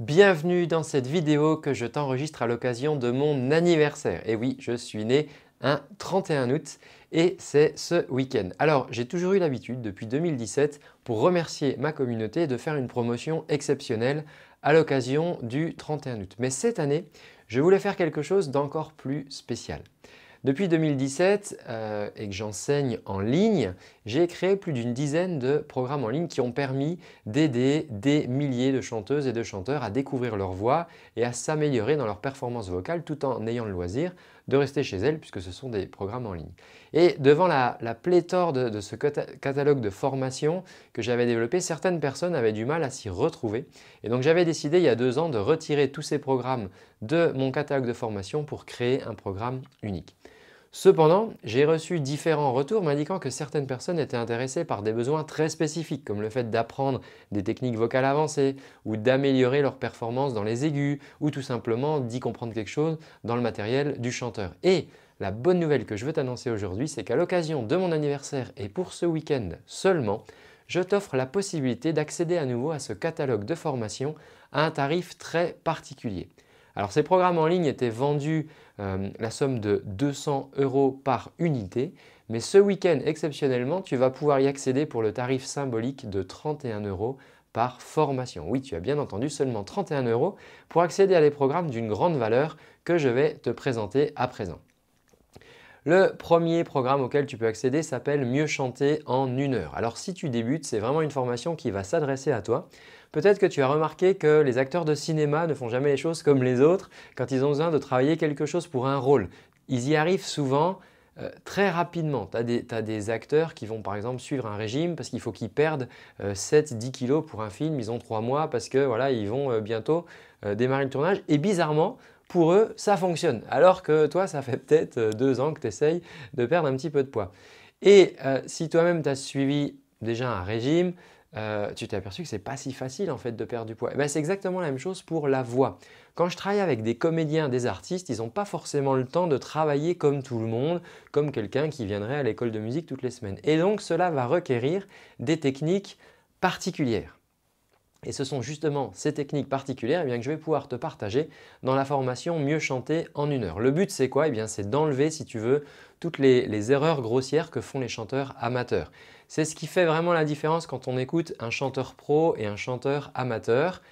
Bienvenue dans cette vidéo que je t'enregistre à l'occasion de mon anniversaire. Et oui, je suis né un 31 août et c'est ce week-end. Alors j'ai toujours eu l'habitude depuis 2017 pour remercier ma communauté de faire une promotion exceptionnelle à l'occasion du 31 août. Mais cette année, je voulais faire quelque chose d'encore plus spécial. Depuis 2017 euh, et que j'enseigne en ligne, j'ai créé plus d'une dizaine de programmes en ligne qui ont permis d'aider des milliers de chanteuses et de chanteurs à découvrir leur voix et à s'améliorer dans leur performance vocale tout en ayant le loisir de rester chez elles puisque ce sont des programmes en ligne. Et devant la, pléthore de, ce catalogue de formation que j'avais développé, certaines personnes avaient du mal à s'y retrouver. Et donc j'avais décidé il y a deux ans de retirer tous ces programmes de mon catalogue de formation pour créer un programme unique. Cependant, j'ai reçu différents retours m'indiquant que certaines personnes étaient intéressées par des besoins très spécifiques, comme le fait d'apprendre des techniques vocales avancées, ou d'améliorer leur performance dans les aigus, ou tout simplement d'y comprendre quelque chose dans le matériel du chanteur. Et la bonne nouvelle que je veux t'annoncer aujourd'hui, c'est qu'à l'occasion de mon anniversaire et pour ce week-end seulement, je t'offre la possibilité d'accéder à nouveau à ce catalogue de formation à un tarif très particulier. Alors ces programmes en ligne étaient vendus euh, la somme de 200 euros par unité, mais ce week-end exceptionnellement, tu vas pouvoir y accéder pour le tarif symbolique de 31 euros par formation. Oui, tu as bien entendu, seulement 31 euros pour accéder à des programmes d'une grande valeur que je vais te présenter à présent. Le premier programme auquel tu peux accéder s'appelle Mieux chanter en une heure. Alors si tu débutes, c'est vraiment une formation qui va s'adresser à toi. Peut-être que tu as remarqué que les acteurs de cinéma ne font jamais les choses comme les autres quand ils ont besoin de travailler quelque chose pour un rôle. Ils y arrivent souvent euh, très rapidement. Tu as, des acteurs qui vont par exemple suivre un régime parce qu'il faut qu'ils perdent 7-10 euh, kilos pour un film, ils ont 3 mois parce que voilà, ils vont euh, bientôt démarrer le tournage. Et bizarrement, pour eux, ça fonctionne. Alors que toi, ça fait peut-être deux ans que tu essayes de perdre un petit peu de poids. Et si toi-même tu as suivi déjà un régime, euh, tu t'es aperçu que c'est pas si facile en fait de perdre du poids. Eh ben, c'est exactement la même chose pour la voix. Quand je travaille avec des comédiens, des artistes, ils n'ont pas forcément le temps de travailler comme tout le monde, comme quelqu'un qui viendrait à l'école de musique toutes les semaines. Et donc cela va requérir des techniques particulières. Et ce sont justement ces techniques particulières eh bien, que je vais pouvoir te partager dans la formation Mieux chanter en une heure. Le but c'est quoi eh bien, C'est d'enlever, si tu veux, toutes les, erreurs grossières que font les chanteurs amateurs. C'est ce qui fait vraiment la différence quand on écoute un chanteur pro et un chanteur amateur.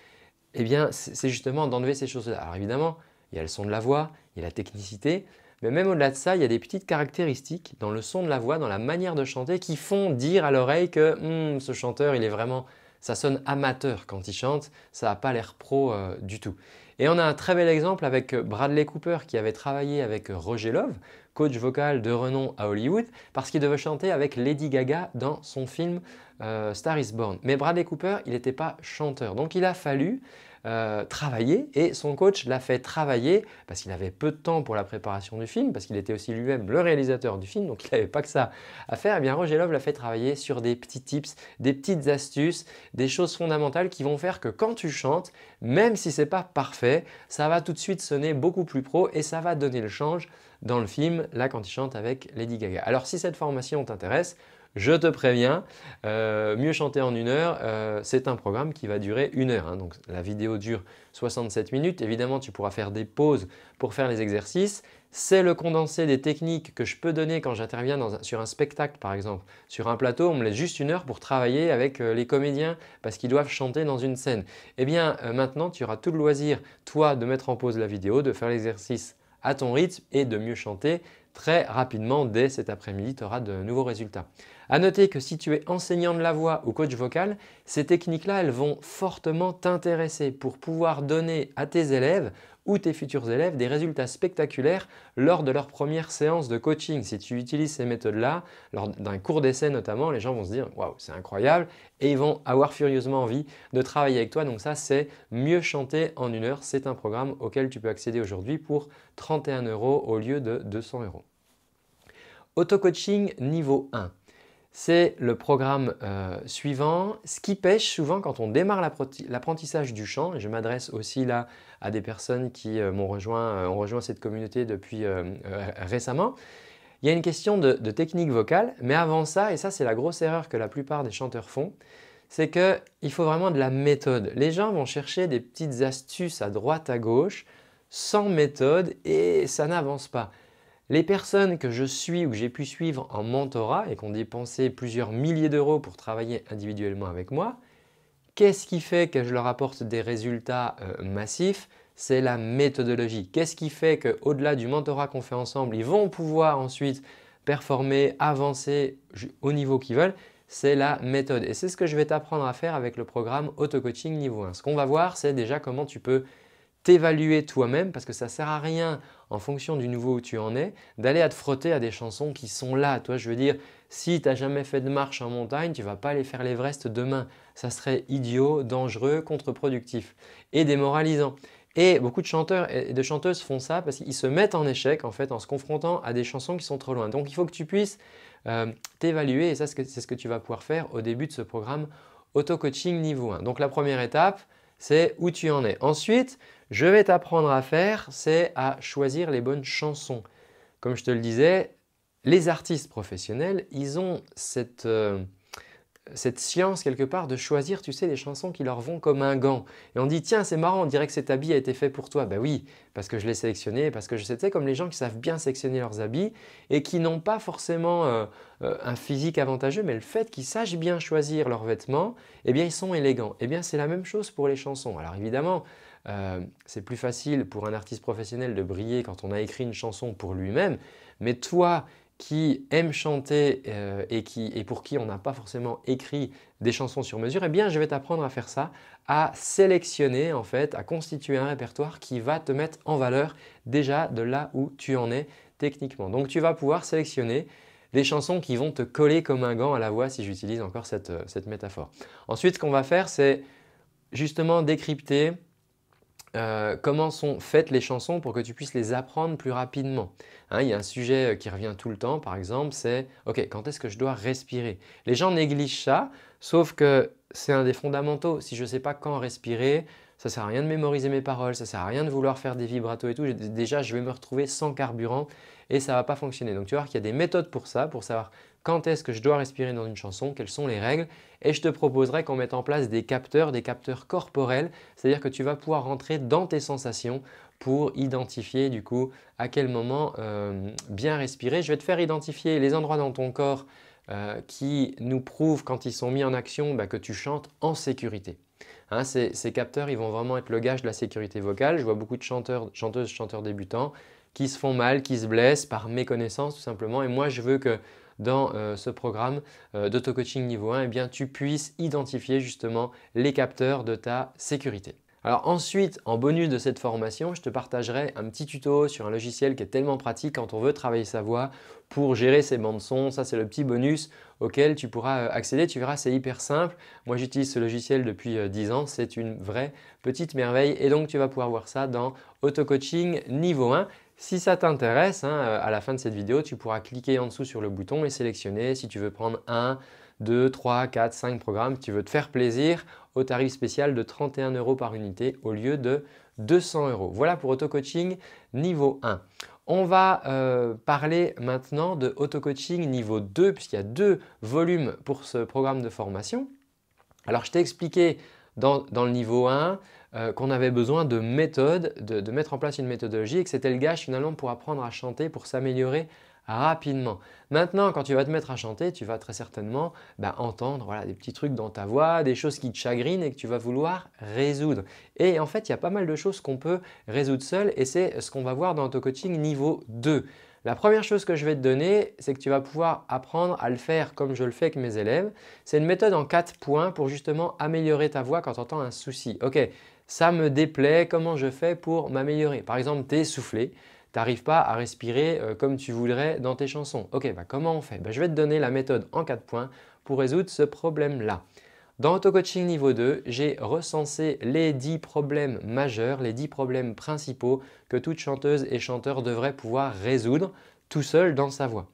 Eh bien, c'est justement d'enlever ces choses-là. Alors évidemment, il y a le son de la voix, il y a la technicité, mais même au-delà de ça, il y a des petites caractéristiques dans le son de la voix, dans la manière de chanter, qui font dire à l'oreille que hmm, ce chanteur, il est vraiment ça sonne amateur quand il chante, ça n'a pas l'air pro euh, du tout. Et on a un très bel exemple avec euh, Bradley Cooper qui avait travaillé avec euh, Roger Love, coach vocal de renom à Hollywood, parce qu'il devait chanter avec Lady Gaga dans son film Star is Born. Mais Bradley Cooper, il n'était pas chanteur, donc il a fallu euh, travailler et son coach l'a fait travailler parce qu'il avait peu de temps pour la préparation du film, parce qu'il était aussi lui-même le réalisateur du film, donc il n'avait pas que ça à faire. Et eh bien Roger Love l'a fait travailler sur des petits tips, des petites astuces, des choses fondamentales qui vont faire que quand tu chantes, même si c'est pas parfait, ça va tout de suite sonner beaucoup plus pro et ça va donner le change dans le film, là quand il chante avec Lady Gaga. Alors si cette formation t'intéresse, je te préviens, euh, mieux chanter en une heure, euh, c'est un programme qui va durer une heure. Hein. donc la vidéo dure 67 minutes. Évidemment, tu pourras faire des pauses pour faire les exercices. C'est le condensé des techniques que je peux donner quand j'interviens sur un spectacle par exemple. Sur un plateau, on me laisse juste une heure pour travailler avec euh, les comédiens parce qu'ils doivent chanter dans une scène. Eh bien maintenant, tu auras tout le loisir, toi, de mettre en pause la vidéo, de faire l'exercice à ton rythme et de mieux chanter très rapidement dès cet après-midi, tu auras de nouveaux résultats. A noter que si tu es enseignant de la voix ou coach vocal, ces techniques-là, elles vont fortement t'intéresser pour pouvoir donner à tes élèves ou tes futurs élèves des résultats spectaculaires lors de leur première séance de coaching. Si tu utilises ces méthodes-là, lors d'un cours d'essai notamment, les gens vont se dire waouh, c'est incroyable et ils vont avoir furieusement envie de travailler avec toi. Donc, ça, c'est Mieux chanter en une heure. C'est un programme auquel tu peux accéder aujourd'hui pour 31 euros au lieu de 200 euros. Auto-coaching niveau 1. C'est le programme euh, suivant. Ce qui pêche souvent quand on démarre l'apprentissage du chant, et je m'adresse aussi là à des personnes qui euh, rejoint, euh, ont rejoint cette communauté depuis récemment, il y a une question de, de, technique vocale, mais avant ça, et ça c'est la grosse erreur que la plupart des chanteurs font, c'est qu'il faut vraiment de la méthode. Les gens vont chercher des petites astuces à droite, à gauche, sans méthode, et ça n'avance pas. Les personnes que je suis ou que j'ai pu suivre en mentorat et qui ont dépensé plusieurs milliers d'euros pour travailler individuellement avec moi, qu'est-ce qui fait que je leur apporte des résultats euh, massifs C'est la méthodologie. Qu'est-ce qui fait qu'au-delà du mentorat qu'on fait ensemble, ils vont pouvoir ensuite performer, avancer au niveau qu'ils veulent c'est la méthode. Et c'est ce que je vais t'apprendre à faire avec le programme Auto-Coaching niveau 1. Ce qu'on va voir, c'est déjà comment tu peux t'évaluer toi-même parce que ça sert à rien en fonction du niveau où tu en es d'aller à te frotter à des chansons qui sont là. Toi, je veux dire, si tu n'as jamais fait de marche en montagne, tu vas pas aller faire l'Everest demain. Ça serait idiot, dangereux, contre-productif et démoralisant. Et beaucoup de chanteurs et de chanteuses font ça parce qu'ils se mettent en échec en fait en se confrontant à des chansons qui sont trop loin. Donc il faut que tu puisses euh, t'évaluer et ça c'est ce que tu vas pouvoir faire au début de ce programme auto-coaching niveau 1. Donc la première étape, c'est où tu en es. Ensuite, je vais t'apprendre à faire, c'est à choisir les bonnes chansons. Comme je te le disais, les artistes professionnels, ils ont euh, cette, science quelque part de choisir, tu sais, les chansons qui leur vont comme un gant. Et on dit, tiens, c'est marrant, on dirait que cet habit a été fait pour toi. Ben oui, parce que je l'ai sélectionné, parce que je sais, comme les gens qui savent bien sélectionner leurs habits et qui n'ont pas forcément euh, euh, un physique avantageux, mais le fait qu'ils sachent bien choisir leurs vêtements, eh bien, ils sont élégants. Eh bien, c'est la même chose pour les chansons. Alors évidemment, euh, c'est plus facile pour un artiste professionnel de briller quand on a écrit une chanson pour lui-même, mais toi qui aimes chanter euh, et, pour qui on n'a pas forcément écrit des chansons sur mesure, eh bien je vais t'apprendre à faire ça, à sélectionner en fait, à constituer un répertoire qui va te mettre en valeur déjà de là où tu en es techniquement. Donc tu vas pouvoir sélectionner des chansons qui vont te coller comme un gant à la voix si j'utilise encore cette, euh, cette métaphore. Ensuite, ce qu'on va faire, c'est justement décrypter euh, comment sont faites les chansons pour que tu puisses les apprendre plus rapidement. Hein, il y a un sujet euh, qui revient tout le temps, par exemple, c'est OK, quand est-ce que je dois respirer Les gens négligent ça, sauf que c'est un des fondamentaux. Si je ne sais pas quand respirer, ça sert à rien de mémoriser mes paroles, ça sert à rien de vouloir faire des vibrato et tout, déjà je vais me retrouver sans carburant et ça va pas fonctionner. Donc tu vas qu'il y a des méthodes pour ça, pour savoir quand est-ce que je dois respirer dans une chanson, quelles sont les règles et je te proposerai qu'on mette en place des capteurs, des capteurs corporels, c'est-à-dire que tu vas pouvoir rentrer dans tes sensations pour identifier du coup à quel moment euh, bien respirer. Je vais te faire identifier les endroits dans ton corps euh, qui nous prouvent quand ils sont mis en action bah, que tu chantes en sécurité. Hein, ces, capteurs, ils vont vraiment être le gage de la sécurité vocale. Je vois beaucoup de chanteurs, chanteuses, chanteurs débutants qui se font mal, qui se blessent par méconnaissance tout simplement. Et moi, je veux que dans euh, ce programme euh, d'auto-coaching niveau 1, eh bien, tu puisses identifier justement les capteurs de ta sécurité. Alors ensuite, en bonus de cette formation, je te partagerai un petit tuto sur un logiciel qui est tellement pratique quand on veut travailler sa voix pour gérer ses bandes son. Ça, c'est le petit bonus auquel tu pourras euh, accéder. Tu verras, c'est hyper simple. Moi, j'utilise ce logiciel depuis 10 euh, ans. C'est une vraie petite merveille. Et donc, tu vas pouvoir voir ça dans Auto Coaching niveau 1. Si ça t'intéresse, hein, euh, à la fin de cette vidéo, tu pourras cliquer en dessous sur le bouton et sélectionner si tu veux prendre un, 2, 3, 4, 5 programmes, tu veux te faire plaisir au tarif spécial de 31 euros par unité au lieu de 200 euros. Voilà pour auto-coaching niveau 1. On va euh, parler maintenant de auto-coaching niveau 2 puisqu'il y a deux volumes pour ce programme de formation. Alors je t'ai expliqué dans, le niveau 1 euh, qu'on avait besoin de méthodes, de, de, mettre en place une méthodologie et que c'était le gage finalement pour apprendre à chanter, pour s'améliorer rapidement. Maintenant, quand tu vas te mettre à chanter, tu vas très certainement bah, entendre des petits trucs dans ta voix, des choses qui te chagrinent et que tu vas vouloir résoudre. Et en fait, il y a pas mal de choses qu'on peut résoudre seul et c'est ce qu'on va voir dans ton coaching niveau 2. La première chose que je vais te donner, c'est que tu vas pouvoir apprendre à le faire comme je le fais avec mes élèves. C'est une méthode en quatre points pour justement améliorer ta voix quand tu entends un souci. Ok, ça me déplaît, comment je fais pour m'améliorer Par exemple, t'es soufflé n'arrives pas à respirer euh, comme tu voudrais dans tes chansons. Ok, bah, comment on fait bah, Je vais te donner la méthode en quatre points pour résoudre ce problème-là. Dans Auto-Coaching niveau 2, j'ai recensé les 10 problèmes majeurs, les 10 problèmes principaux que toute chanteuse et chanteur devrait pouvoir résoudre tout seul dans sa voix.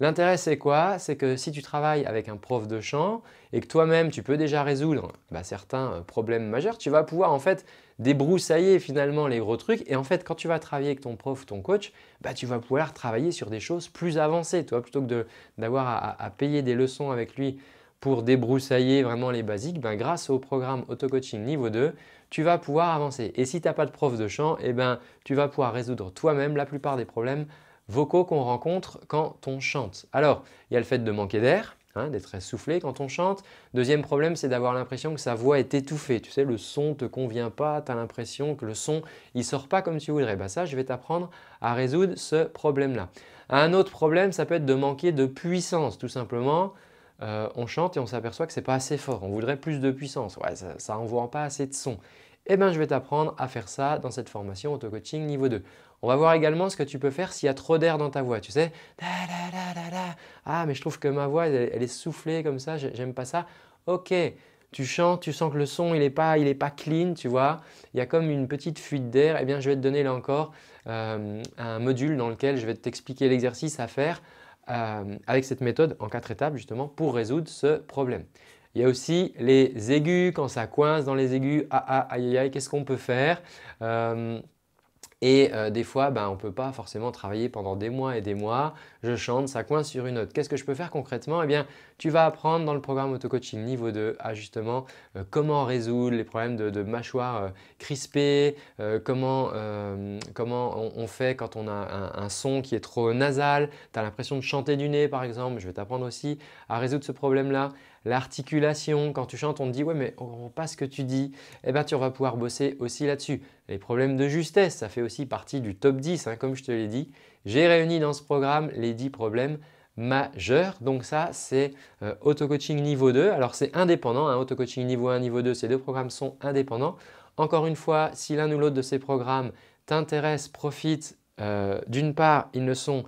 L'intérêt, c'est quoi C'est que si tu travailles avec un prof de chant et que toi-même, tu peux déjà résoudre bah, certains euh, problèmes majeurs, tu vas pouvoir en fait débroussailler finalement les gros trucs. Et en fait, quand tu vas travailler avec ton prof, ton coach, bah, tu vas pouvoir travailler sur des choses plus avancées, toi, plutôt que d'avoir à, payer des leçons avec lui pour débroussailler vraiment les basiques, bah, grâce au programme auto-coaching niveau 2, tu vas pouvoir avancer. Et si tu n'as pas de prof de chant, eh ben, tu vas pouvoir résoudre toi-même la plupart des problèmes vocaux qu'on rencontre quand on chante. Alors, il y a le fait de manquer d'air, hein, d'être essoufflé quand on chante. Deuxième problème, c'est d'avoir l'impression que sa voix est étouffée. Tu sais, le son ne te convient pas, tu as l'impression que le son, ne sort pas comme tu voudrais. Bah ça, je vais t'apprendre à résoudre ce problème-là. Un autre problème, ça peut être de manquer de puissance, tout simplement. Euh, on chante et on s'aperçoit que ce n'est pas assez fort. On voudrait plus de puissance. Ouais, ça, n'envoie pas assez de son. Eh bien, je vais t'apprendre à faire ça dans cette formation auto-coaching niveau 2. On va voir également ce que tu peux faire s'il y a trop d'air dans ta voix. Tu sais, ah mais je trouve que ma voix elle, est soufflée comme ça, j'aime pas ça. Ok, tu chantes, tu sens que le son il n'est pas, il pas clean, tu vois. Il y a comme une petite fuite d'air. Eh bien, je vais te donner là encore euh, un module dans lequel je vais t'expliquer l'exercice à faire euh, avec cette méthode en quatre étapes justement pour résoudre ce problème. Il y a aussi les aigus, quand ça coince dans les aigus, ah ah aïe aïe, qu'est-ce qu'on peut faire euh, et euh, des fois, ben, on ne peut pas forcément travailler pendant des mois et des mois. Je chante, ça coince sur une note. Qu'est-ce que je peux faire concrètement Eh bien, tu vas apprendre dans le programme auto-coaching niveau 2 à justement euh, comment résoudre les problèmes de, mâchoire euh, crispée, comment, on, fait quand on a un, un son qui est trop nasal, tu as l'impression de chanter du nez par exemple. Je vais t'apprendre aussi à résoudre ce problème-là l'articulation. Quand tu chantes, on te dit ouais mais on ne pas ce que tu dis. Eh bien tu vas pouvoir bosser aussi là-dessus. Les problèmes de justesse, ça fait aussi partie du top 10 hein, comme je te l'ai dit. J'ai réuni dans ce programme les 10 problèmes majeurs. Donc ça c'est euh, auto-coaching niveau 2. Alors c'est indépendant, un hein, auto-coaching niveau 1, niveau 2, ces deux programmes sont indépendants. Encore une fois, si l'un ou l'autre de ces programmes t'intéresse, profite, euh, d'une part, ils ne sont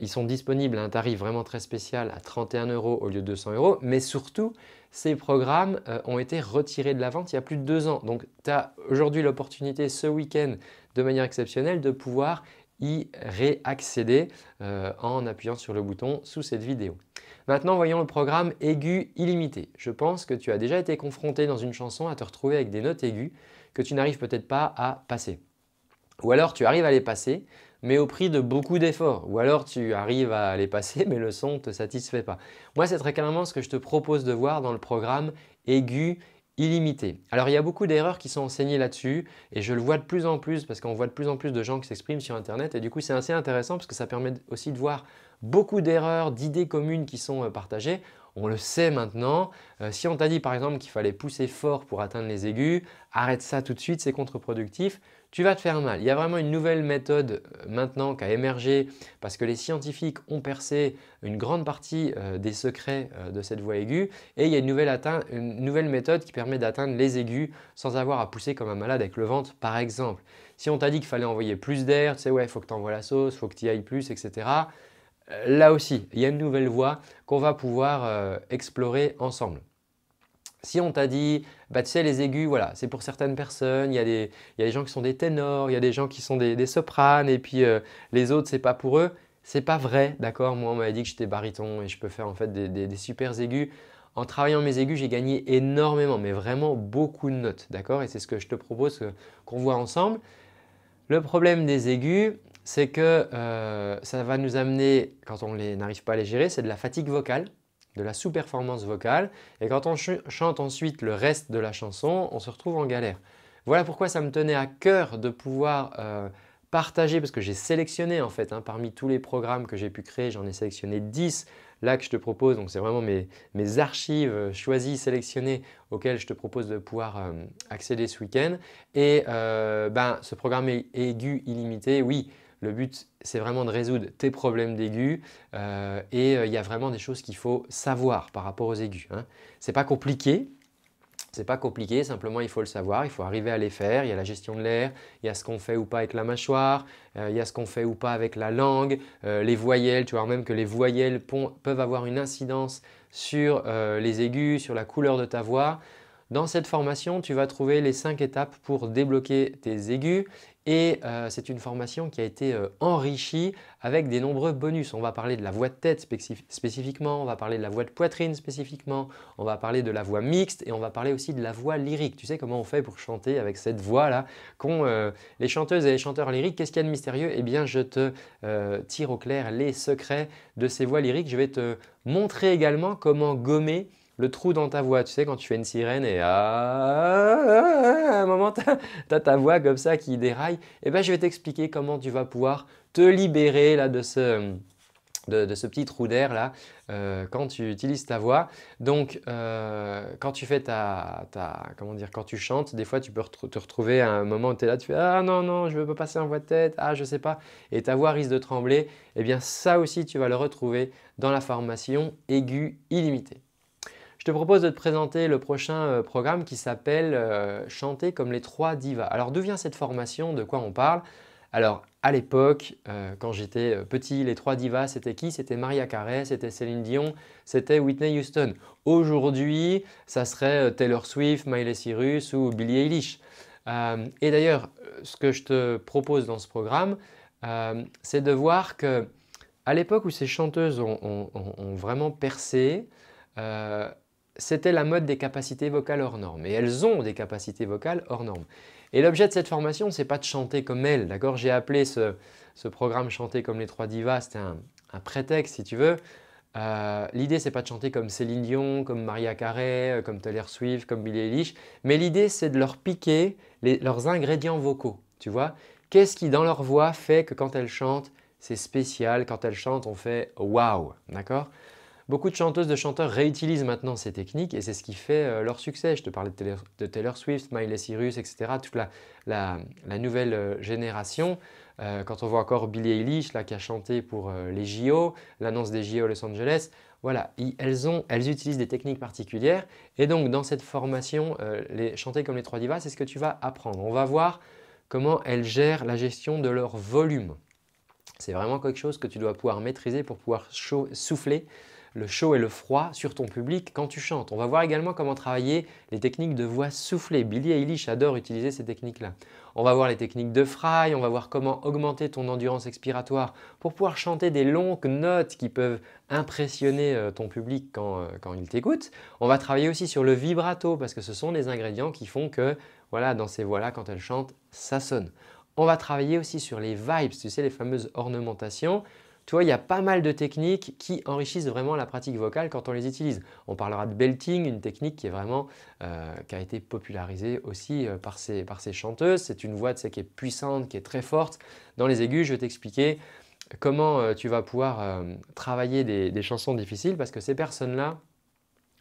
ils sont disponibles à un tarif vraiment très spécial à 31 euros au lieu de 200 euros. Mais surtout, ces programmes euh, ont été retirés de la vente il y a plus de deux ans. Donc, tu as aujourd'hui l'opportunité ce week-end, de manière exceptionnelle, de pouvoir y réaccéder euh, en appuyant sur le bouton sous cette vidéo. Maintenant, voyons le programme aigu illimité. Je pense que tu as déjà été confronté dans une chanson à te retrouver avec des notes aiguës que tu n'arrives peut-être pas à passer. Ou alors tu arrives à les passer, mais au prix de beaucoup d'efforts. Ou alors tu arrives à les passer, mais le son ne te satisfait pas. Moi, c'est très clairement ce que je te propose de voir dans le programme aigu illimité. Alors, il y a beaucoup d'erreurs qui sont enseignées là-dessus, et je le vois de plus en plus, parce qu'on voit de plus en plus de gens qui s'expriment sur Internet, et du coup, c'est assez intéressant, parce que ça permet aussi de voir beaucoup d'erreurs, d'idées communes qui sont euh, partagées. On le sait maintenant. Euh, si on t'a dit par exemple qu'il fallait pousser fort pour atteindre les aigus, arrête ça tout de suite, c'est contre-productif tu vas te faire mal. Il y a vraiment une nouvelle méthode euh, maintenant qui a émergé parce que les scientifiques ont percé une grande partie euh, des secrets euh, de cette voie aiguë et il y a une nouvelle, méthode qui permet d'atteindre les aigus sans avoir à pousser comme un malade avec le ventre par exemple. Si on t'a dit qu'il fallait envoyer plus d'air, tu sais ouais, il faut que tu envoies la sauce, il faut que tu y ailles plus, etc. Là aussi, il y a une nouvelle voie qu'on va pouvoir explorer ensemble. Si on t'a dit, bah, tu les aigus, voilà, c'est pour certaines personnes, il y, a des, gens qui sont des ténors, il y a des gens qui sont des, sopranes, et puis euh, les autres, c'est pas pour eux. C'est pas vrai, d'accord Moi, on m'avait dit que j'étais bariton et je peux faire en fait des, supers aigus. En travaillant mes aigus, j'ai gagné énormément, mais vraiment beaucoup de notes, d'accord Et c'est ce que je te propose euh, qu'on voit ensemble. Le problème des aigus, c'est que euh, ça va nous amener, quand on n'arrive pas à les gérer, c'est de la fatigue vocale de la sous-performance vocale, et quand on chante ensuite le reste de la chanson, on se retrouve en galère. Voilà pourquoi ça me tenait à cœur de pouvoir euh, partager, parce que j'ai sélectionné en fait, hein, parmi tous les programmes que j'ai pu créer, j'en ai sélectionné 10 là que je te propose, donc c'est vraiment mes, archives euh, choisies, sélectionnées, auxquelles je te propose de pouvoir euh, accéder ce week-end. Et ben, ce programme est aigu illimité, oui, le but, c'est vraiment de résoudre tes problèmes d'aigus euh, et euh, il y a vraiment des choses qu'il faut savoir par rapport aux aigus. Hein. Ce n'est pas compliqué, c'est pas compliqué, simplement il faut le savoir, il faut arriver à les faire. Il y a la gestion de l'air, il y a ce qu'on fait ou pas avec la mâchoire, euh, il y a ce qu'on fait ou pas avec la langue, les voyelles, tu vois même que les voyelles peuvent avoir une incidence sur les aigus, sur la couleur de ta voix. Dans cette formation, tu vas trouver les 5 étapes pour débloquer tes aigus et euh, c'est une formation qui a été euh, enrichie avec des nombreux bonus. On va parler de la voix de tête spécifiquement, on va parler de la voix de poitrine spécifiquement, on va parler de la voix mixte et on va parler aussi de la voix lyrique. Tu sais comment on fait pour chanter avec cette voix-là qu'ont euh, les chanteuses et les chanteurs lyriques Qu'est-ce qu'il y a de mystérieux Eh bien, je te tire au clair les secrets de ces voix lyriques. Je vais te montrer également comment gommer le trou dans ta voix. Tu sais, quand tu fais une sirène et à ah, un moment, tu as ta voix comme ça qui déraille, eh ben, je vais t'expliquer comment tu vas pouvoir te libérer de, ce, petit trou d'air là euh, quand tu utilises ta voix. Donc, euh, quand tu fais ta, ta, Comment dire Quand tu chantes, des fois, tu peux te retrouver à un moment où tu es là, tu fais Ah non, non, je ne veux pas passer en voix de tête, ah je sais pas, et ta voix risque de trembler. Eh bien, ça aussi, tu vas le retrouver dans la formation aiguë illimitée. Je te propose de te présenter le prochain euh, programme qui s'appelle euh, Chanter comme les trois divas. Alors d'où vient cette formation De quoi on parle Alors à l'époque, euh, quand j'étais petit, les trois divas, c'était qui C'était Maria Carey, c'était Céline Dion, c'était Whitney Houston. Aujourd'hui, ça serait Taylor Swift, Miley Cyrus ou Billie Eilish. et d'ailleurs, ce que je te propose dans ce programme, c'est de voir que à l'époque où ces chanteuses ont, vraiment percé, c'était la mode des capacités vocales hors normes. Et elles ont des capacités vocales hors normes. Et l'objet de cette formation, c'est pas de chanter comme elles, d'accord J'ai appelé ce, programme Chanter comme les trois divas, c'était un, prétexte si tu veux. L'idée, euh, l'idée, c'est pas de chanter comme Céline Dion, comme Maria Carey, euh, comme Taylor Swift, comme Billie Eilish, mais l'idée, c'est de leur piquer leurs ingrédients vocaux, tu vois Qu'est-ce qui, dans leur voix, fait que quand elles chantent, c'est spécial, quand elles chantent, on fait « wow », d'accord Beaucoup de chanteuses, de chanteurs réutilisent maintenant ces techniques et c'est ce qui fait euh, leur succès. Je te parlais de Taylor, Swift, Miley Cyrus, etc. Toute la, nouvelle euh, génération. Euh, quand on voit encore Billie Eilish là, qui a chanté pour les JO, l'annonce des JO Los Angeles, voilà, elles, elles, utilisent des techniques particulières. Et donc dans cette formation, les, chanter comme les trois divas, c'est ce que tu vas apprendre. On va voir comment elles gèrent la gestion de leur volume. C'est vraiment quelque chose que tu dois pouvoir maîtriser pour pouvoir souffler le chaud et le froid sur ton public quand tu chantes. On va voir également comment travailler les techniques de voix soufflée. Billy Eilish adore utiliser ces techniques-là. On va voir les techniques de Fry, on va voir comment augmenter ton endurance expiratoire pour pouvoir chanter des longues notes qui peuvent impressionner euh, ton public quand, euh, quand il t'écoute. On va travailler aussi sur le vibrato parce que ce sont les ingrédients qui font que voilà, dans ces voix-là, quand elles chantent, ça sonne. On va travailler aussi sur les vibes, tu sais, les fameuses ornementations. Tu il y a pas mal de techniques qui enrichissent vraiment la pratique vocale quand on les utilise. On parlera de belting, une technique qui est vraiment euh, a été popularisée aussi euh, par, ces, chanteuses. C'est une voix qui est puissante, qui est très forte. Dans les aigus, je vais t'expliquer comment euh, tu vas pouvoir travailler des, chansons difficiles parce que ces personnes-là,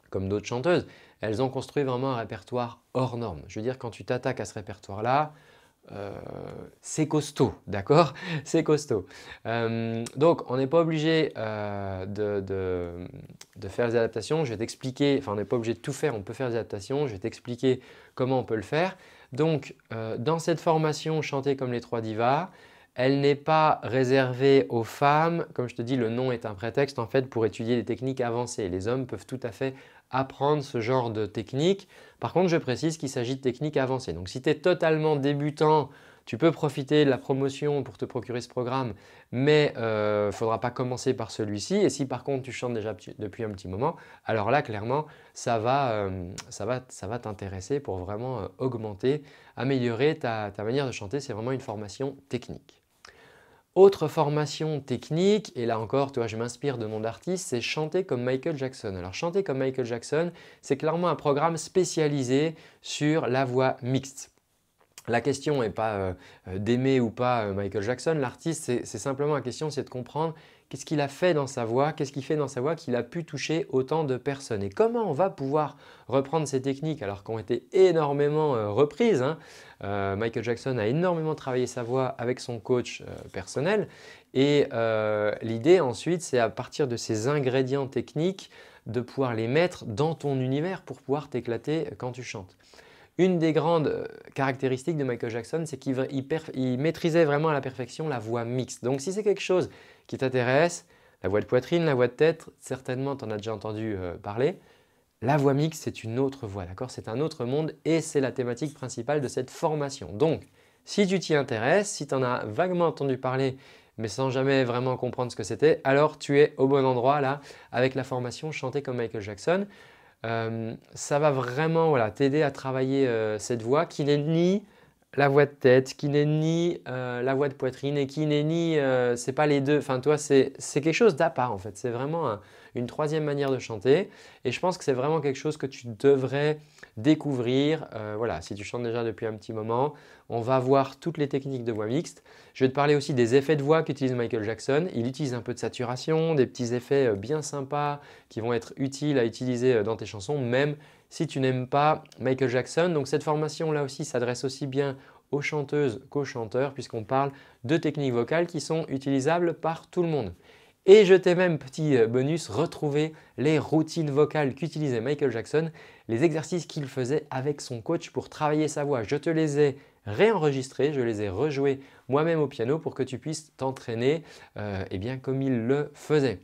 comme d'autres chanteuses, elles ont construit vraiment un répertoire hors norme. Je veux dire, quand tu t'attaques à ce répertoire-là, euh, c'est costaud, d'accord C'est costaud. Euh, donc, on n'est pas obligé euh, de, de, faire des adaptations. Je vais t'expliquer, enfin, on n'est pas obligé de tout faire, on peut faire des adaptations. Je vais t'expliquer comment on peut le faire. Donc, dans cette formation Chanter comme les trois divas, elle n'est pas réservée aux femmes. Comme je te dis, le nom est un prétexte en fait pour étudier les techniques avancées. Les hommes peuvent tout à fait apprendre ce genre de technique. Par contre, je précise qu'il s'agit de techniques avancées. Donc si tu es totalement débutant, tu peux profiter de la promotion pour te procurer ce programme, mais il euh, ne faudra pas commencer par celui-ci. Et si par contre tu chantes déjà depuis un petit moment, alors là, clairement, ça va, euh, t'intéresser pour vraiment euh, augmenter, améliorer ta manière de chanter. C'est vraiment une formation technique. Autre formation technique, et là encore, toi, je m'inspire de nom d'artiste, c'est chanter comme Michael Jackson. Alors, chanter comme Michael Jackson, c'est clairement un programme spécialisé sur la voix mixte. La question n'est pas euh, euh, d'aimer ou pas euh, Michael Jackson, l'artiste, c'est simplement la question, c'est de comprendre qu'est-ce qu'il a fait dans sa voix, qu'est-ce qu'il fait dans sa voix qu'il a pu toucher autant de personnes. Et comment on va pouvoir reprendre ces techniques alors qu'ont été énormément reprises hein, euh, Michael Jackson a énormément travaillé sa voix avec son coach euh, personnel. Et euh, l'idée ensuite, c'est à partir de ces ingrédients techniques de pouvoir les mettre dans ton univers pour pouvoir t'éclater quand tu chantes. Une des grandes caractéristiques de Michael Jackson, c'est qu'il maîtrisait vraiment à la perfection la voix mixte. Donc si c'est quelque chose qui t'intéresse, la voix de poitrine, la voix de tête, certainement tu en as déjà entendu parler. La voix mixte, c'est une autre voix, d'accord C'est un autre monde et c'est la thématique principale de cette formation. Donc, si tu t'y intéresses, si tu en as vaguement entendu parler, mais sans jamais vraiment comprendre ce que c'était, alors tu es au bon endroit là, avec la formation Chanter comme Michael Jackson. Euh, ça va vraiment voilà, t'aider à travailler euh, cette voix qui n'est ni la voix de tête, qui n'est ni euh, la voix de poitrine et qui n'est ni... c'est pas les deux, enfin toi, c'est quelque chose d'à part en fait. C'est vraiment un une troisième manière de chanter. Et je pense que c'est vraiment quelque chose que tu devrais découvrir. Euh, voilà, si tu chantes déjà depuis un petit moment, on va voir toutes les techniques de voix mixte. Je vais te parler aussi des effets de voix qu'utilise Michael Jackson. Il utilise un peu de saturation, des petits effets euh, bien sympas qui vont être utiles à utiliser euh, dans tes chansons, même si tu n'aimes pas Michael Jackson. Donc cette formation-là aussi s'adresse aussi bien aux chanteuses qu'aux chanteurs, puisqu'on parle de techniques vocales qui sont utilisables par tout le monde. Et je t'ai même, petit euh, bonus, retrouvé les routines vocales qu'utilisait Michael Jackson, les exercices qu'il faisait avec son coach pour travailler sa voix. Je te les ai réenregistrés, je les ai rejoués moi-même au piano pour que tu puisses t'entraîner euh, eh bien, comme il le faisait.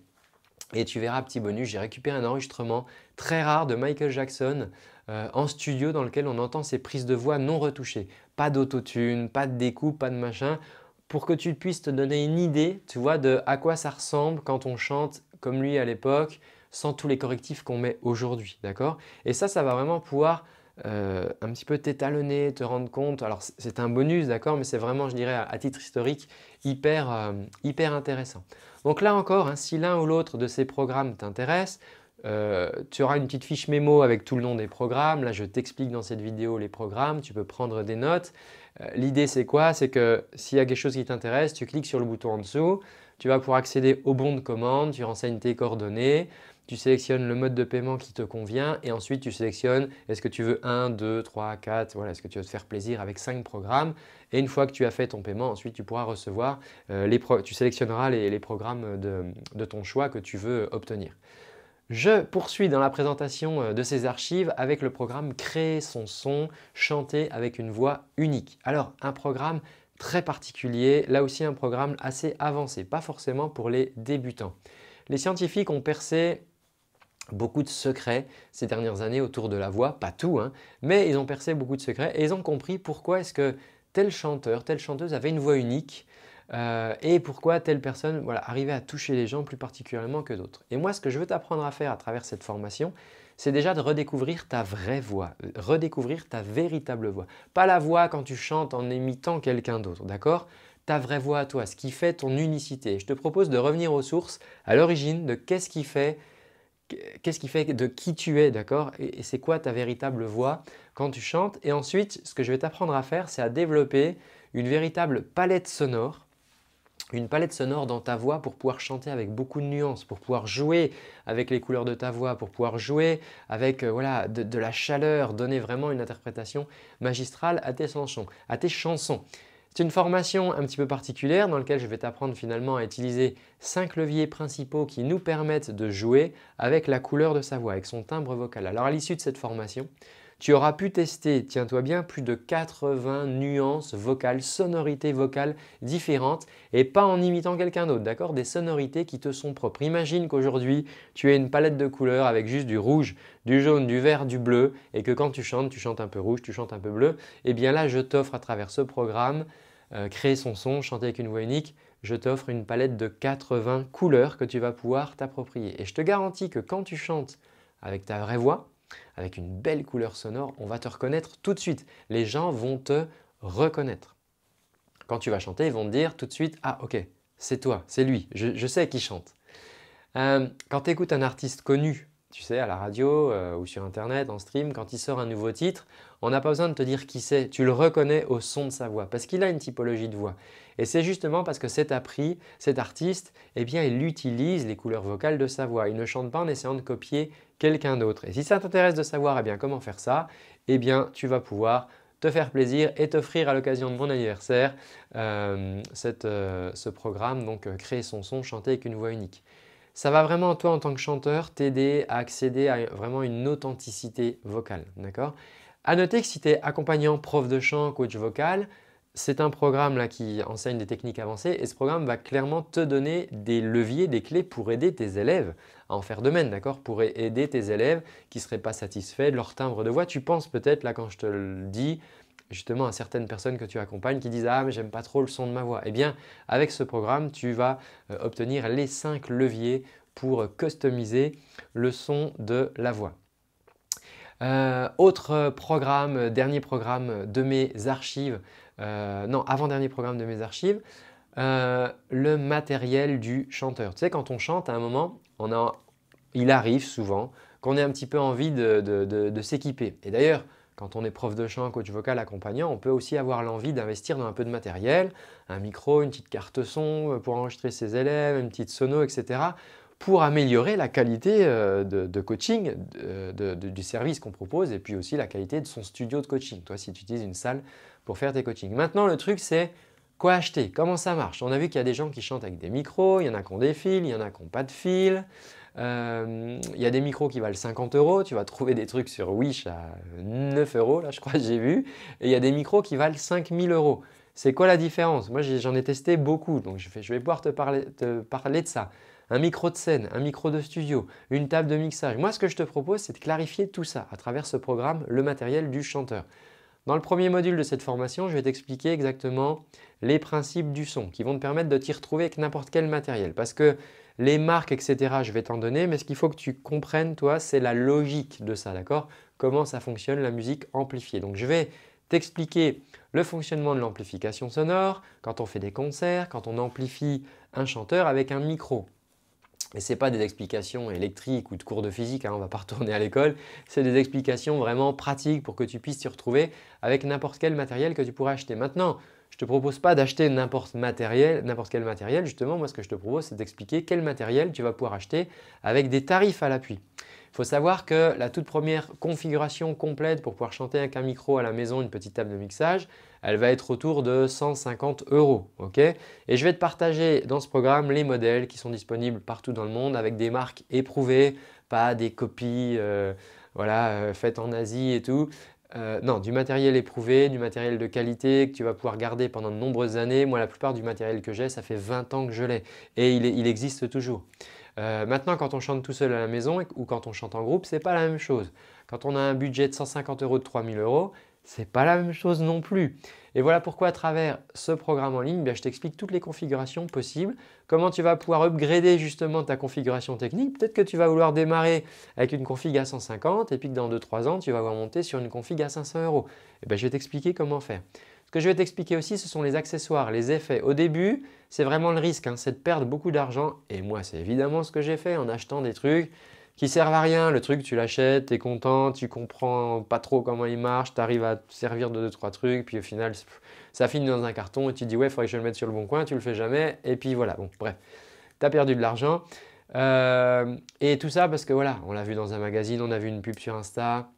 Et tu verras, petit bonus, j'ai récupéré un enregistrement très rare de Michael Jackson euh, en studio dans lequel on entend ses prises de voix non retouchées. Pas d'autotune, pas de découpe, pas de machin pour que tu puisses te donner une idée, tu vois, de à quoi ça ressemble quand on chante comme lui à l'époque, sans tous les correctifs qu'on met aujourd'hui, d'accord Et ça, ça va vraiment pouvoir euh, un petit peu t'étalonner, te rendre compte. Alors, c'est un bonus, d'accord, mais c'est vraiment, je dirais, à, titre historique, hyper, euh, hyper intéressant. Donc là encore, hein, si l'un ou l'autre de ces programmes t'intéresse, euh, tu auras une petite fiche mémo avec tout le nom des programmes. Là, je t'explique dans cette vidéo les programmes. Tu peux prendre des notes. Euh, l'idée, c'est quoi C'est que s'il y a quelque chose qui t'intéresse, tu cliques sur le bouton en dessous, tu vas pouvoir accéder au bon de commande, tu renseignes tes coordonnées, tu sélectionnes le mode de paiement qui te convient et ensuite tu sélectionnes est-ce que tu veux 1, 2, 3, 4, voilà, est-ce que tu veux te faire plaisir avec 5 programmes et une fois que tu as fait ton paiement, ensuite tu pourras recevoir, euh, les tu sélectionneras les, programmes de, ton choix que tu veux obtenir. Je poursuis dans la présentation euh, de ces archives avec le programme Créer son son, chanter avec une voix unique. Alors, un programme très particulier, là aussi un programme assez avancé, pas forcément pour les débutants. Les scientifiques ont percé beaucoup de secrets ces dernières années autour de la voix, pas tout, hein, mais ils ont percé beaucoup de secrets et ils ont compris pourquoi est-ce que tel chanteur, telle chanteuse avait une voix unique euh, et pourquoi telle personne voilà, arrivait à toucher les gens plus particulièrement que d'autres. Et moi, ce que je veux t'apprendre à faire à travers cette formation, c'est déjà de redécouvrir ta vraie voix, euh, redécouvrir ta véritable voix. Pas la voix quand tu chantes en imitant quelqu'un d'autre, d'accord Ta vraie voix à toi, ce qui fait ton unicité. Je te propose de revenir aux sources, à l'origine de qu'est-ce qui fait qu'est-ce qui fait de qui tu es, d'accord Et c'est quoi ta véritable voix quand tu chantes Et ensuite, ce que je vais t'apprendre à faire, c'est à développer une véritable palette sonore une palette sonore dans ta voix pour pouvoir chanter avec beaucoup de nuances, pour pouvoir jouer avec les couleurs de ta voix, pour pouvoir jouer avec euh, voilà, de, la chaleur, donner vraiment une interprétation magistrale à tes chansons. À tes chansons. C'est une formation un petit peu particulière dans laquelle je vais t'apprendre finalement à utiliser cinq leviers principaux qui nous permettent de jouer avec la couleur de sa voix, avec son timbre vocal. Alors à l'issue de cette formation, tu auras pu tester, tiens-toi bien, plus de 80 nuances vocales, sonorités vocales différentes et pas en imitant quelqu'un d'autre, d'accord Des sonorités qui te sont propres. Imagine qu'aujourd'hui, tu aies une palette de couleurs avec juste du rouge, du jaune, du vert, du bleu et que quand tu chantes, tu chantes un peu rouge, tu chantes un peu bleu. Eh bien là, je t'offre à travers ce programme, euh, créer son son, chanter avec une voix unique, je t'offre une palette de 80 couleurs que tu vas pouvoir t'approprier. Et je te garantis que quand tu chantes avec ta vraie voix, avec une belle couleur sonore, on va te reconnaître tout de suite. Les gens vont te reconnaître. Quand tu vas chanter, ils vont te dire tout de suite Ah, ok, c'est toi, c'est lui, je, sais qui chante. Euh, quand tu écoutes un artiste connu, tu sais, à la radio euh, ou sur Internet, en stream, quand il sort un nouveau titre, on n'a pas besoin de te dire qui c'est, tu le reconnais au son de sa voix, parce qu'il a une typologie de voix. Et c'est justement parce que cet appris, cet artiste, eh bien, il utilise les couleurs vocales de sa voix. Il ne chante pas en essayant de copier quelqu'un d'autre. Et si ça t'intéresse de savoir eh bien, comment faire ça, eh bien, tu vas pouvoir te faire plaisir et t'offrir à l'occasion de mon anniversaire euh, euh, ce programme, donc euh, créer son son, chanter avec une voix unique. Ça va vraiment, toi, en tant que chanteur, t'aider à accéder à vraiment une authenticité vocale, d'accord à noter que si tu es accompagnant, prof de chant, coach vocal, c'est un programme là qui enseigne des techniques avancées et ce programme va clairement te donner des leviers, des clés pour aider tes élèves à en faire de même, d'accord Pour aider tes élèves qui ne seraient pas satisfaits de leur timbre de voix. Tu penses peut-être, là quand je te le dis, justement à certaines personnes que tu accompagnes qui disent « Ah, mais j'aime pas trop le son de ma voix ». Eh bien, avec ce programme, tu vas euh, obtenir les 5 leviers pour customiser le son de la voix. Euh, autre programme, euh, dernier programme de mes archives, euh, non, avant-dernier programme de mes archives, le matériel du chanteur. Tu sais, quand on chante, à un moment, il arrive souvent qu'on ait un petit peu envie de, de s'équiper. Et d'ailleurs, quand on est prof de chant, coach vocal, accompagnant, on peut aussi avoir l'envie d'investir dans un peu de matériel, un micro, une petite carte son pour enregistrer ses élèves, une petite sono, etc pour améliorer la qualité euh, de, coaching euh, du service qu'on propose et puis aussi la qualité de son studio de coaching. Toi, si tu utilises une salle pour faire tes coachings. Maintenant, le truc, c'est quoi acheter Comment ça marche On a vu qu'il y a des gens qui chantent avec des micros, il y en a qui ont des fils, il y en a qui n'ont pas de fils. Euh, il y a des micros qui valent 50 euros, tu vas trouver des trucs sur Wish à 9 euros, là je crois que j'ai vu, et il y a des micros qui valent 5000 euros. C'est quoi la différence Moi j'en ai testé beaucoup, donc je, vais pouvoir te parler de ça un micro de scène, un micro de studio, une table de mixage. Moi, ce que je te propose, c'est de clarifier tout ça à travers ce programme, le matériel du chanteur. Dans le premier module de cette formation, je vais t'expliquer exactement les principes du son qui vont te permettre de t'y retrouver avec n'importe quel matériel. Parce que les marques, etc., je vais t'en donner, mais ce qu'il faut que tu comprennes, toi, c'est la logique de ça, d'accord Comment ça fonctionne la musique amplifiée. Donc, je vais t'expliquer le fonctionnement de l'amplification sonore quand on fait des concerts, quand on amplifie un chanteur avec un micro. Et ce n'est pas des explications électriques ou de cours de physique, hein, on ne va pas retourner à l'école. C'est des explications vraiment pratiques pour que tu puisses t'y retrouver avec n'importe quel matériel que tu pourrais acheter. Maintenant, je ne te propose pas d'acheter n'importe matériel, n'importe quel matériel. Justement, moi, ce que je te propose, c'est d'expliquer quel matériel tu vas pouvoir acheter avec des tarifs à l'appui. Il faut savoir que la toute première configuration complète pour pouvoir chanter avec un micro à la maison, une petite table de mixage, elle va être autour de 150 euros. et je vais te partager dans ce programme les modèles qui sont disponibles partout dans le monde avec des marques éprouvées, pas des copies euh, voilà, euh, faites en Asie et tout. Euh, non, du matériel éprouvé, du matériel de qualité que tu vas pouvoir garder pendant de nombreuses années. Moi, la plupart du matériel que j'ai, ça fait 20 ans que je l'ai et il, existe toujours. maintenant, quand on chante tout seul à la maison ou quand on chante en groupe, ce n'est pas la même chose. Quand on a un budget de 150 euros, de 3000 euros, c'est pas la même chose non plus. Et voilà pourquoi à travers ce programme en ligne, ben, je t'explique toutes les configurations possibles, comment tu vas pouvoir upgrader justement ta configuration technique. Peut-être que tu vas vouloir démarrer avec une config à 150 et puis que dans 2-3 ans, tu vas voir monter sur une config à 500 euros. Et eh bien, je vais t'expliquer comment faire. Ce que je vais t'expliquer aussi, ce sont les accessoires, les effets. Au début, c'est vraiment le risque, hein, c'est de perdre beaucoup d'argent. Et moi, c'est évidemment ce que j'ai fait en achetant des trucs qui servent à rien. Le truc, tu l'achètes, tu es content, tu comprends pas trop comment il marche, tu arrives à te servir de 2 trois trucs, puis au final, ça finit dans un carton et tu te dis ouais, faudrait que je le mette sur le bon coin, tu le fais jamais, et puis voilà, bon, bref, as perdu de l'argent. Euh, et tout ça parce que voilà, on l'a vu dans un magazine, on a vu une pub sur Insta,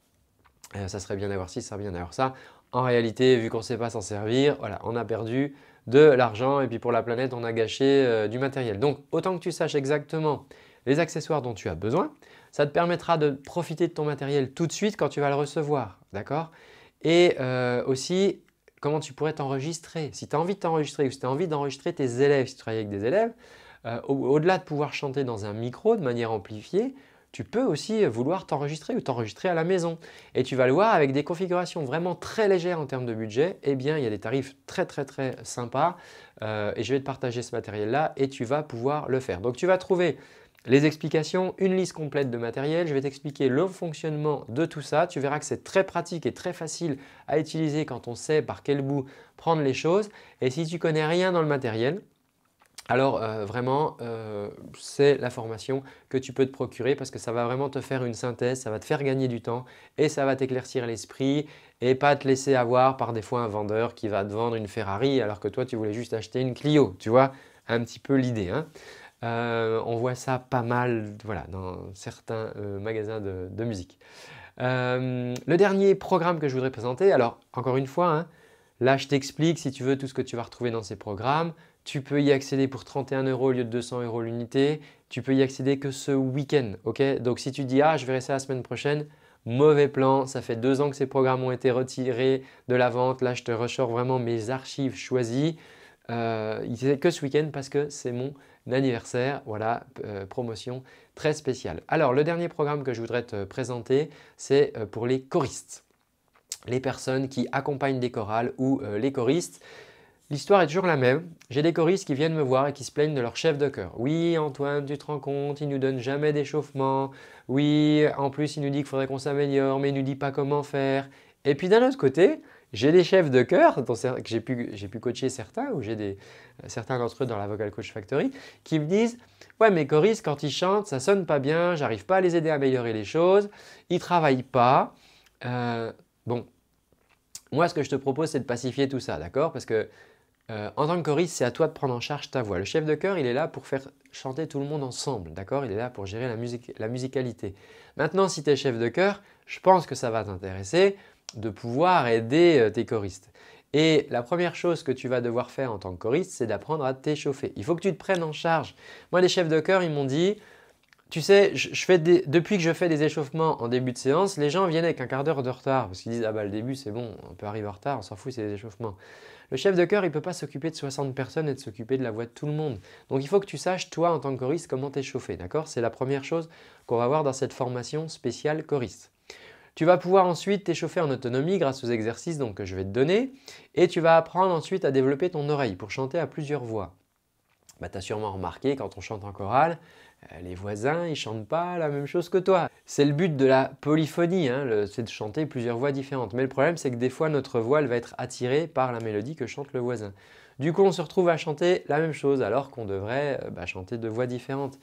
euh, ça serait bien d'avoir ci, ça serait bien d'avoir ça. En réalité, vu qu'on ne sait pas s'en servir, voilà, on a perdu de l'argent et puis pour la planète, on a gâché euh, du matériel. Donc, autant que tu saches exactement les accessoires dont tu as besoin. Ça te permettra de profiter de ton matériel tout de suite quand tu vas le recevoir, d'accord Et euh, aussi, comment tu pourrais t'enregistrer. Si tu as envie de t'enregistrer ou si tu as envie d'enregistrer tes élèves, si tu travailles avec des élèves, euh, au-delà de pouvoir chanter dans un micro de manière amplifiée, tu peux aussi vouloir t'enregistrer ou t'enregistrer à la maison. Et tu vas le voir avec des configurations vraiment très légères en termes de budget, eh bien il y a des tarifs très très très sympas euh, et je vais te partager ce matériel là et tu vas pouvoir le faire. Donc tu vas trouver les explications, une liste complète de matériel, je vais t'expliquer le fonctionnement de tout ça. Tu verras que c'est très pratique et très facile à utiliser quand on sait par quel bout prendre les choses. Et si tu connais rien dans le matériel, alors euh, vraiment, euh, c'est la formation que tu peux te procurer parce que ça va vraiment te faire une synthèse, ça va te faire gagner du temps et ça va t'éclaircir l'esprit et pas te laisser avoir par des fois un vendeur qui va te vendre une Ferrari alors que toi tu voulais juste acheter une Clio, tu vois un petit peu l'idée. Hein. Euh, on voit ça pas mal voilà, dans certains euh, magasins de, musique. Euh, le dernier programme que je voudrais présenter, alors encore une fois, hein, là je t'explique si tu veux tout ce que tu vas retrouver dans ces programmes. Tu peux y accéder pour 31 euros au lieu de 200 euros l'unité. Tu peux y accéder que ce week-end. Donc si tu dis ah je verrai ça la semaine prochaine, mauvais plan. Ça fait deux ans que ces programmes ont été retirés de la vente. Là je te ressors vraiment mes archives choisies. Euh, que ce week-end parce que c'est mon d'anniversaire. Voilà, euh, promotion très spéciale. Alors, le dernier programme que je voudrais te présenter, c'est euh, pour les choristes. Les personnes qui accompagnent des chorales ou euh, les choristes. L'histoire est toujours la même. J'ai des choristes qui viennent me voir et qui se plaignent de leur chef de chœur. Oui, Antoine, tu te rends compte, il nous donne jamais d'échauffement. Oui, en plus, il nous dit qu'il faudrait qu'on s'améliore, mais il nous dit pas comment faire. Et puis d'un autre côté, j'ai des chefs de cœur, dont j'ai pu, coacher certains, ou j'ai euh, certains d'entre eux dans la Vocal Coach Factory, qui me disent Ouais, mais Coris, quand ils chantent, ça sonne pas bien, j'arrive pas à les aider à améliorer les choses, ils travaillent pas. Euh, bon, moi, ce que je te propose, c'est de pacifier tout ça, d'accord Parce que euh, en tant que Coris, c'est à toi de prendre en charge ta voix. Le chef de chœur, il est là pour faire chanter tout le monde ensemble, d'accord Il est là pour gérer la, la musicalité. Maintenant, si tu es chef de chœur, je pense que ça va t'intéresser de pouvoir aider euh, tes choristes. Et la première chose que tu vas devoir faire en tant que choriste, c'est d'apprendre à t'échauffer. Il faut que tu te prennes en charge. Moi, les chefs de chœur, ils m'ont dit, tu sais, depuis que je fais des échauffements en début de séance, les gens viennent avec un quart d'heure de retard parce qu'ils disent Ah bah le début c'est bon, on peut arriver en retard, on s'en fout, c'est des échauffements. Le chef de chœur, il ne peut pas s'occuper de 60 personnes et de s'occuper de la voix de tout le monde. Donc il faut que tu saches, toi en tant que choriste, comment t'échauffer, d'accord C'est la première chose qu'on va voir dans cette formation spéciale choriste. Tu vas pouvoir ensuite t'échauffer en autonomie grâce aux exercices que je vais te donner et tu vas apprendre ensuite à développer ton oreille pour chanter à plusieurs voix. Bah, tu as sûrement remarqué quand on chante en chorale, euh, les voisins ils chantent pas la même chose que toi. C'est le but de la polyphonie, hein, c'est de chanter plusieurs voix différentes. Mais le problème c'est que des fois notre voix elle va être attirée par la mélodie que chante le voisin. Du coup on se retrouve à chanter la même chose alors qu'on devrait euh, bah, chanter deux voix différentes.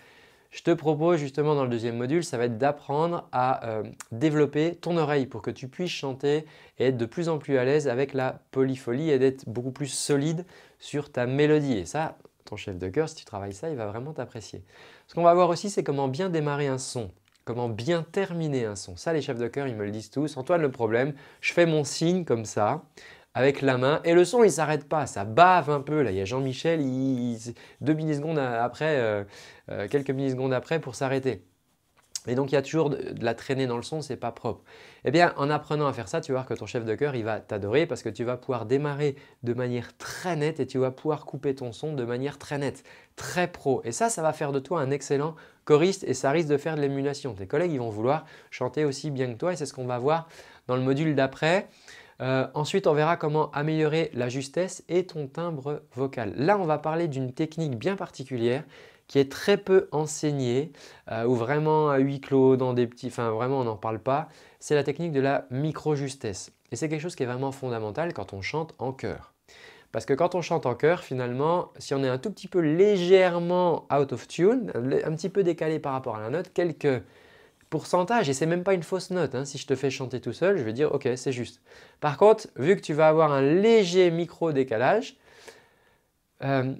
Je te propose justement dans le deuxième module, ça va être d'apprendre à euh, développer ton oreille pour que tu puisses chanter et être de plus en plus à l'aise avec la polyphonie et d'être beaucoup plus solide sur ta mélodie. Et ça, ton chef de chœur, si tu travailles ça, il va vraiment t'apprécier. Ce qu'on va voir aussi, c'est comment bien démarrer un son comment bien terminer un son. Ça, les chefs de chœur, ils me le disent tous. Antoine, le problème, je fais mon signe comme ça, avec la main. Et le son, il s'arrête pas, ça bave un peu. Là, il y a Jean-Michel, millisecondes euh, après, euh, euh, quelques millisecondes après pour s'arrêter. Et donc, il y a toujours de, la traînée dans le son, ce n'est pas propre. Eh bien, en apprenant à faire ça, tu vas voir que ton chef de chœur, il va t'adorer parce que tu vas pouvoir démarrer de manière très nette et tu vas pouvoir couper ton son de manière très nette, très pro. Et ça, ça va faire de toi un excellent choriste et ça risque de faire de l'émulation. Tes collègues, ils vont vouloir chanter aussi bien que toi et c'est ce qu'on va voir dans le module d'après. Euh, ensuite, on verra comment améliorer la justesse et ton timbre vocal. Là, on va parler d'une technique bien particulière qui est très peu enseignée, euh, ou vraiment à huis clos, dans des petits... Enfin, vraiment, on n'en parle pas. C'est la technique de la micro-justesse. Et c'est quelque chose qui est vraiment fondamental quand on chante en chœur. Parce que quand on chante en chœur, finalement, si on est un tout petit peu légèrement out of tune, un petit peu décalé par rapport à la note, quelques pourcentage, et c'est même pas une fausse note. Hein. Si je te fais chanter tout seul, je vais dire ok, c'est juste. Par contre, vu que tu vas avoir un léger micro-décalage, euh,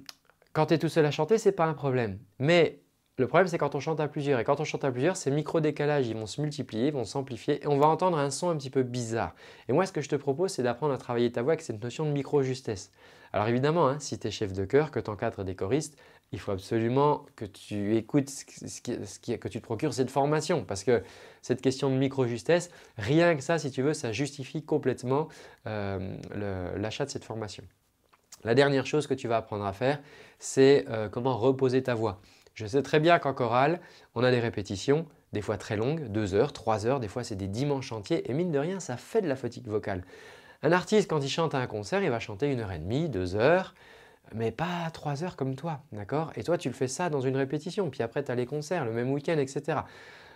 quand tu es tout seul à chanter, c'est pas un problème. Mais le problème, c'est quand on chante à plusieurs. Et quand on chante à plusieurs, ces micro-décalages, ils vont se multiplier, ils vont s'amplifier et on va entendre un son un petit peu bizarre. Et moi, ce que je te propose, c'est d'apprendre à travailler ta voix avec cette notion de micro-justesse. Alors évidemment, hein, si tu es chef de chœur, que tu encadres des choristes, il faut absolument que tu écoutes ce, que tu te procures cette formation parce que cette question de micro-justesse, rien que ça, si tu veux, ça justifie complètement euh, l'achat de cette formation. La dernière chose que tu vas apprendre à faire, c'est euh, comment reposer ta voix. Je sais très bien qu'en chorale, on a des répétitions, des fois très longues, 2 heures, 3 heures, des fois c'est des dimanches entiers, et mine de rien, ça fait de la fatigue vocale. Un artiste, quand il chante à un concert, il va chanter une heure et demie, deux heures mais pas trois heures comme toi, d'accord Et toi, tu le fais ça dans une répétition, puis après, tu as les concerts, le même week-end, etc.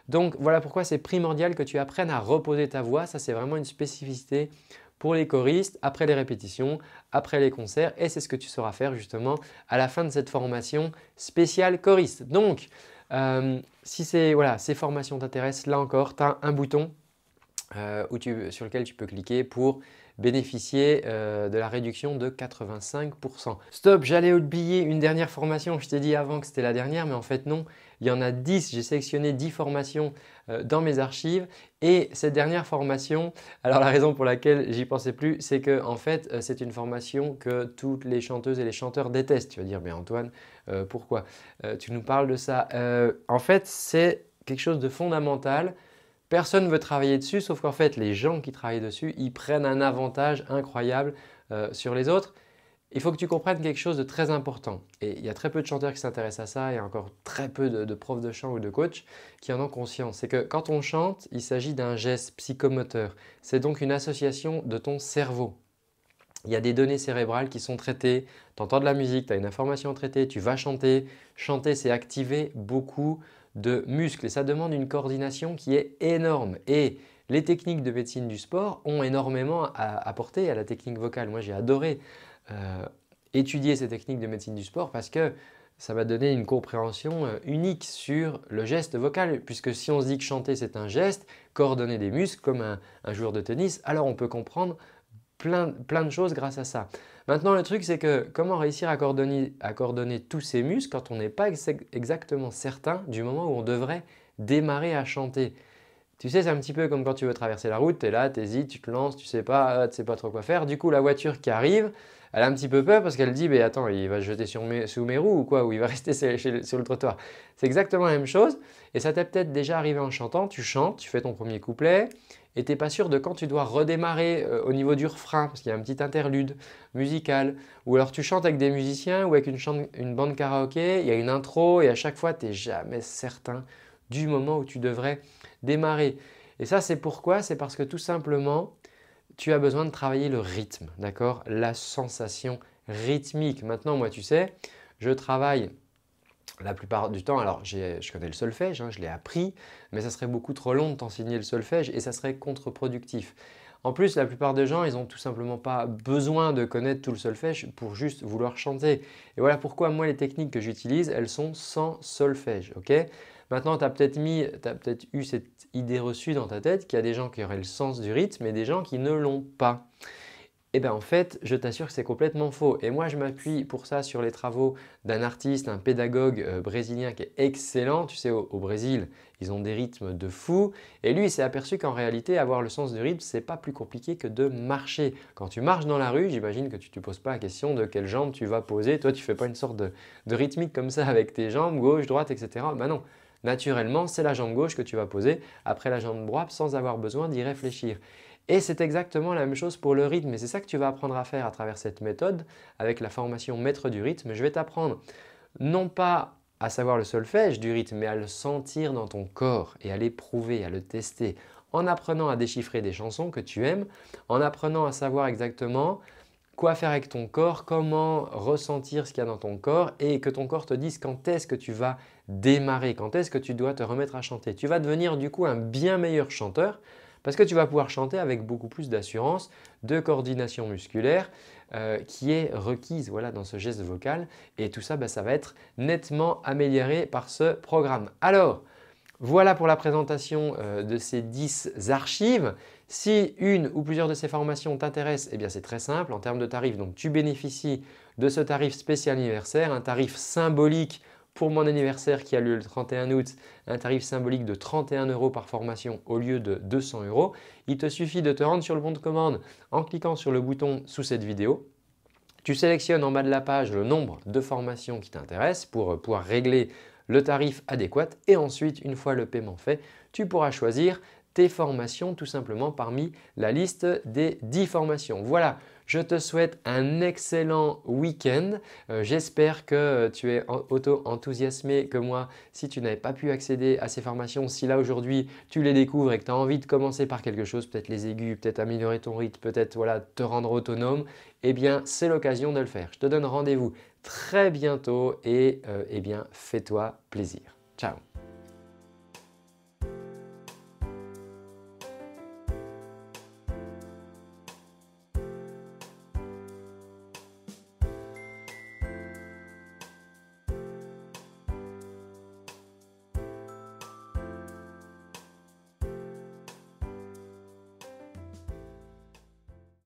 Donc voilà pourquoi c'est primordial que tu apprennes à reposer ta voix. Ça, c'est vraiment une spécificité pour les choristes, après les répétitions, après les concerts. Et c'est ce que tu sauras faire justement à la fin de cette formation spéciale choriste. Donc, euh, si voilà, ces formations t'intéressent, là encore, tu as un bouton euh, sur lequel tu peux cliquer pour bénéficier euh, de la réduction de 85%. Stop, j'allais oublier une dernière formation. Je t'ai dit avant que c'était la dernière, mais en fait non. Il y en a 10, j'ai sélectionné 10 formations euh, dans mes archives et cette dernière formation, alors la raison pour laquelle j'y pensais plus, c'est que en fait euh, c'est une formation que toutes les chanteuses et les chanteurs détestent. Tu vas dire, mais Antoine, pourquoi Tu nous parles de ça. en fait, c'est quelque chose de fondamental Personne ne veut travailler dessus, sauf qu'en fait, les gens qui travaillent dessus, ils prennent un avantage incroyable euh, sur les autres. Il faut que tu comprennes quelque chose de très important. Et il y a très peu de chanteurs qui s'intéressent à ça et encore très peu de, de, profs de chant ou de coachs qui en ont conscience. C'est que quand on chante, il s'agit d'un geste psychomoteur. C'est donc une association de ton cerveau. Il y a des données cérébrales qui sont traitées. Tu entends de la musique, tu as une information traitée, tu vas chanter. Chanter, c'est activer beaucoup de muscles et ça demande une coordination qui est énorme. Et les techniques de médecine du sport ont énormément à apporter à la technique vocale. Moi, j'ai adoré euh, étudier ces techniques de médecine du sport parce que ça m'a donné une compréhension euh, unique sur le geste vocal, puisque si on se dit que chanter c'est un geste, coordonner des muscles comme un, joueur de tennis, alors on peut comprendre plein, plein de choses grâce à ça. Maintenant, le truc, c'est que comment réussir à coordonner, tous ces muscles quand on n'est pas exactement certain du moment où on devrait démarrer à chanter tu sais, c'est un petit peu comme quand tu veux traverser la route, tu es là, tu hésites, tu te lances, tu sais pas, euh, tu sais pas trop quoi faire. Du coup, la voiture qui arrive, elle a un petit peu peur parce qu'elle dit, mais attends, il va se jeter sur sous mes roues ou quoi, ou il va rester sur le trottoir. C'est exactement la même chose. Et ça t'est peut-être déjà arrivé en chantant. Tu chantes, tu fais ton premier couplet, et t'es pas sûr de quand tu dois redémarrer euh, au niveau du refrain, parce qu'il y a un petit interlude musical, ou alors tu chantes avec des musiciens ou avec une, une bande karaoké, il y a une intro, et à chaque fois, tu n'es jamais certain du moment où tu devrais démarrer. Et ça, c'est pourquoi C'est parce que tout simplement, tu as besoin de travailler le rythme, d'accord La sensation rythmique. Maintenant, moi, tu sais, je travaille la plupart du temps, alors je connais le solfège, hein, je l'ai appris, mais ça serait beaucoup trop long de t'enseigner le solfège et ça serait contre-productif. En plus, la plupart des gens, ils n'ont tout simplement pas besoin de connaître tout le solfège pour juste vouloir chanter. Et voilà pourquoi moi, les techniques que j'utilise, elles sont sans solfège, ok Maintenant, tu as peut-être mis, tu peut-être eu cette idée reçue dans ta tête qu'il y a des gens qui auraient le sens du rythme et des gens qui ne l'ont pas. Et eh bien en fait, je t'assure que c'est complètement faux. Et moi, je m'appuie pour ça sur les travaux d'un artiste, un pédagogue euh, brésilien qui est excellent. Tu sais, au, Brésil, ils ont des rythmes de fou. Et lui, il s'est aperçu qu'en réalité, avoir le sens du rythme, n'est pas plus compliqué que de marcher. Quand tu marches dans la rue, j'imagine que tu ne te poses pas la question de quelle jambe tu vas poser. Toi, tu fais pas une sorte de, de rythmique comme ça avec tes jambes, gauche, droite, etc. Ben non, Naturellement, c'est la jambe gauche que tu vas poser après la jambe droite sans avoir besoin d'y réfléchir. Et c'est exactement la même chose pour le rythme. Et c'est ça que tu vas apprendre à faire à travers cette méthode avec la formation maître du rythme. Je vais t'apprendre non pas à savoir le solfège du rythme, mais à le sentir dans ton corps et à l'éprouver, à le tester en apprenant à déchiffrer des chansons que tu aimes, en apprenant à savoir exactement quoi faire avec ton corps, comment ressentir ce qu'il y a dans ton corps et que ton corps te dise quand est-ce que tu vas démarrer, quand est-ce que tu dois te remettre à chanter. Tu vas devenir du coup un bien meilleur chanteur parce que tu vas pouvoir chanter avec beaucoup plus d'assurance, de coordination musculaire euh, qui est requise voilà, dans ce geste vocal et tout ça, bah, ça va être nettement amélioré par ce programme. Alors, voilà pour la présentation euh, de ces 10 archives. Si une ou plusieurs de ces formations t'intéressent, eh bien c'est très simple en termes de tarifs Donc tu bénéficies de ce tarif spécial anniversaire, un tarif symbolique pour mon anniversaire qui a lieu le 31 août, un tarif symbolique de 31 euros par formation au lieu de 200 euros. Il te suffit de te rendre sur le bon de commande en cliquant sur le bouton sous cette vidéo. Tu sélectionnes en bas de la page le nombre de formations qui t'intéressent pour euh, pouvoir régler le tarif adéquat et ensuite, une fois le paiement fait, tu pourras choisir tes formations tout simplement parmi la liste des 10 formations. Voilà, je te souhaite un excellent week-end. Euh, j'espère que tu es auto-enthousiasmé que moi si tu n'avais pas pu accéder à ces formations. Si là aujourd'hui tu les découvres et que tu as envie de commencer par quelque chose, peut-être les aigus, peut-être améliorer ton rythme, peut-être voilà, te rendre autonome, eh bien c'est l'occasion de le faire. Je te donne rendez-vous très bientôt et euh, eh bien fais-toi plaisir. Ciao